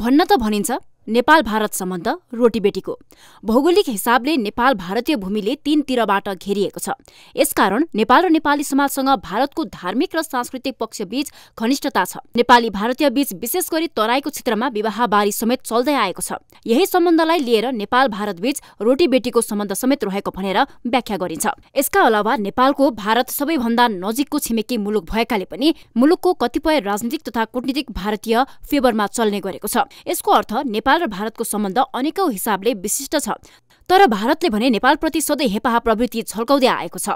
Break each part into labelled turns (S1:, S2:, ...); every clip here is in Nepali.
S1: भन्न त भनिन्छ नेपाल भारत सम्बन्ध रोटीबेटीको भौगोलिक हिसाबले नेपाल भारतीय भूमिले तीनतिरबाट घेरिएको छ यसकारण नेपाल र नेपाली समाजसँग भारतको धार्मिक र सांस्कृतिक पक्षबीच घनिष्ठता छ नेपाली भारतीय बीच विशेष गरी तराईको क्षेत्रमा विवाहबारी समेत चल्दै आएको छ यही सम्बन्धलाई लिएर नेपाल भारत बीच रोटीबेटीको सम्बन्ध समेत रहेको भनेर व्याख्या गरिन्छ यसका अलावा नेपालको भारत सबैभन्दा नजिकको छिमेकी मुलुक भएकाले पनि मुलुकको कतिपय राजनीतिक तथा कूटनीतिक भारतीय फेवरमा चल्ने गरेको छ यसको अर्थ नेपाल नेपाल र भारतको सम्बन्ध अनेकौं हिसाबले विशिष्ट छ तर भारतले भने नेपालप्रति सधैँ हेपाहा प्रवृत्ति झल्काउँदै आएको छ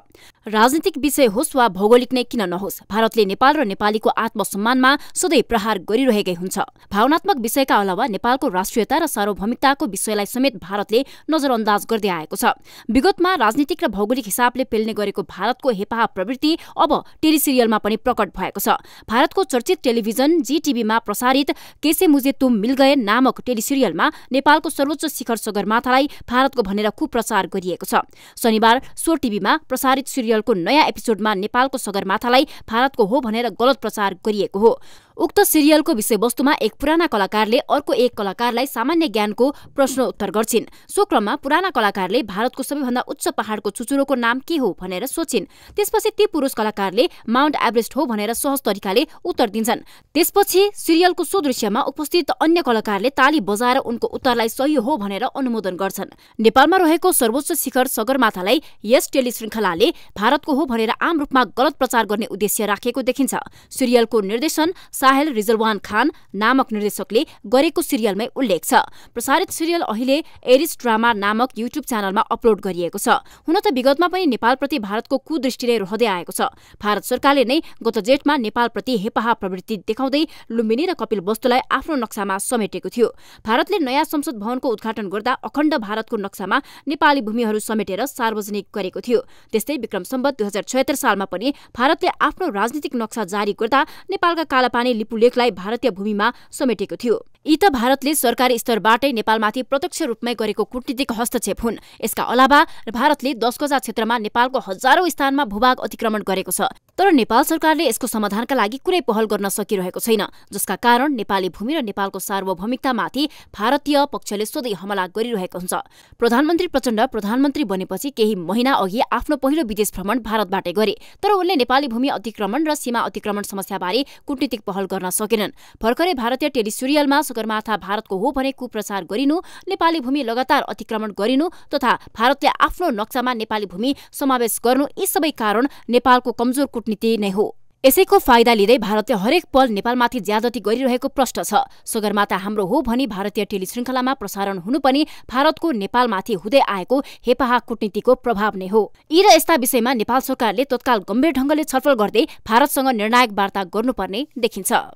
S1: राजनीतिक विषय होस् वा भौगोलिक नै किन नहोस् भारतले नेपाल र नेपालीको आत्मसम्मानमा सधैँ प्रहार गरिरहेकै हुन्छ भावनात्मक विषयका अलावा नेपालको राष्ट्रियता र सार्वभौमिकताको विषयलाई समेत भारतले नजरअन्दाज गर्दै आएको छ विगतमा राजनीतिक र भौगोलिक हिसाबले पेल्ने गरेको भारतको हेपाहा प्रवृत्ति अब टेलिसिरियलमा पनि प्रकट भएको छ भारतको चर्चित टेलिभिजन जीटिभीमा प्रसारित केसे मुजे तुम मिल गए नामक टेलिसिरियलमा नेपालको सर्वोच्च शिखर सगरमाथालाई भारत भारतको भनेर प्रचार गरिएको छ शनिबार सो टिभीमा प्रसारित सिरियलको नयाँ एपिसोडमा नेपालको सगरमाथालाई भारतको हो भनेर गलत प्रचार गरिएको हो उक्त सिरियलको विषयवस्तुमा एक पुराना कलाकारले अर्को एक कलाकारलाई सामान्य ज्ञानको प्रश्न उत्तर गर्छिन् सो क्रममा पुराना कलाकारले भारतको सबैभन्दा उच्च पहाडको चुचुरोको नाम के हो भनेर सोचिन् त्यसपछि ती पुरुष कलाकारले माउन्ट एभरेस्ट हो भनेर सहज तरिकाले उत्तर दिन्छन् त्यसपछि सिरियलको सो दृश्यमा उपस्थित अन्य कलाकारले ताली बजाएर उनको उत्तरलाई सही हो भनेर अनुमोदन गर्छन् नेपालमा रहेको सर्वोच्च शिखर सगरमाथालाई यस टेलिश्रृङ्खलाले भारतको हो भनेर आम रूपमा गलत प्रचार गर्ने उद्देश्य राखेको देखिन्छ सिरियलको निर्देशन साहेल रिजलवान खान नामक निर्देशकले गरेको सिरियलमै उल्लेख छ प्रसारित सिरियल अहिले एरिस ड्रामा नामक युट्युब च्यानलमा अपलोड गरिएको छ हुन त विगतमा पनि नेपालप्रति भारतको कुदृष्टिले रहँदै आएको छ भारत सरकारले नै गत जेठमा नेपालप्रति हेपाहा प्रवृत्ति देखाउँदै लुम्बिनी र कपिल वस्तुलाई आफ्नो नक्सामा समेटेको थियो भारतले नयाँ संसद भवनको उद्घाटन गर्दा अखण्ड भारतको नक्सामा नेपाली भूमिहरू समेटेर सार्वजनिक गरेको थियो त्यस्तै विक्रम सम्बत दुई हजार सालमा पनि भारतले आफ्नो राजनीतिक नक्सा जारी गर्दा नेपालका कालापानी लिपुलेखलाई भारतीय भूमिमा समेटेको थियो यी त भारतले सरकारी स्तरबाटै नेपालमाथि प्रत्यक्ष रूपमै गरेको कुटनीतिक हस्तक्षेप हुन् यसका अलावा भारतले गजा क्षेत्रमा नेपालको हजारौं स्थानमा भूभाग अतिक्रमण गरेको छ तर नेपाल सरकारले यसको समाधानका लागि कुनै पहल गर्न सकिरहेको छैन जसका कारण नेपाली भूमि र नेपालको सार्वभौमिकतामाथि भारतीय पक्षले सधैँ हमला गरिरहेको हुन्छ प्रधानमन्त्री प्रचण्ड प्रधानमन्त्री बनेपछि केही महिना अघि आफ्नो पहिलो विदेश भ्रमण भारतबाटै गरे तर उनले नेपाली भूमि अतिक्रमण र सीमा अतिक्रमण समस्याबारे कूटनीतिक पहल गर्न सकेनन् भर्खरै भारतीय टेलिसिरियलमा सगरमाथा भारतको हो भने कुप्रचार गरिनु नेपाली भूमि लगातार अतिक्रमण गरिनु तथा भारतले आफ्नो नक्सामा नेपाली भूमि समावेश गर्नु यी सबै कारण नेपालको कमजोर कुटनीति नै हो यसैको फाइदा लिँदै भारतले हरेक पल नेपालमाथि ज्यादती गरिरहेको प्रष्ट छ सगरमाथा हाम्रो हो भनी भारतीय टेलिश्रृङ्खलामा प्रसारण हुनु पनि भारतको नेपालमाथि हुँदै आएको हेपाहा कुटनीतिको प्रभाव नै हो यी र यस्ता विषयमा नेपाल सरकारले तत्काल गम्भीर ढङ्गले छलफल गर्दै भारतसँग निर्णायक वार्ता गर्नुपर्ने देखिन्छ